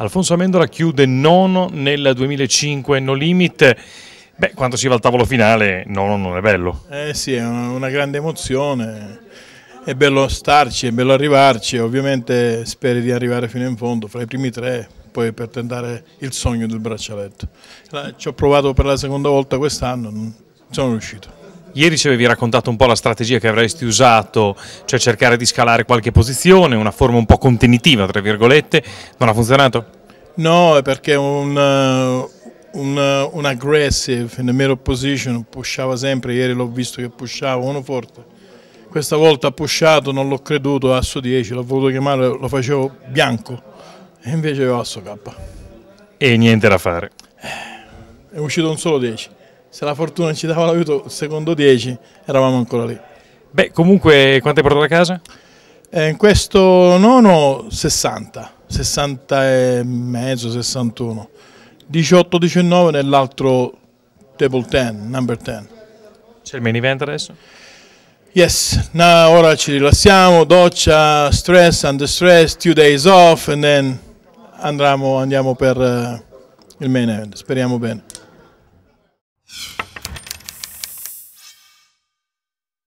Alfonso Amendola chiude nono nel 2005 No Limit. Beh, quando si va al tavolo finale, nono non è bello. Eh sì, è una grande emozione. È bello starci, è bello arrivarci. Ovviamente speri di arrivare fino in fondo, fra i primi tre, poi per tentare il sogno del braccialetto. Ci ho provato per la seconda volta quest'anno, non sono riuscito. Ieri ci avevi raccontato un po' la strategia che avresti usato, cioè cercare di scalare qualche posizione, una forma un po' contenitiva, tra virgolette. Non ha funzionato? No, è perché un, eh, un, eh, un aggressive in the middle position pushava sempre, ieri l'ho visto che pushava, uno forte. Questa volta ha pushato, non l'ho creduto, asso 10, l'ho voluto chiamare, lo facevo bianco e invece avevo asso K. E niente da fare. È uscito un solo 10 se la fortuna ci dava l'aiuto secondo 10 eravamo ancora lì. Beh, comunque quanto hai portato a casa? Eh, in questo nono 60, 60 e mezzo, 61, 18-19 nell'altro table 10, number 10. C'è il main event adesso? Yes, now ora ci rilassiamo, doccia, stress, under stress, two days off and then andremo, andiamo per uh, il main event, speriamo bene.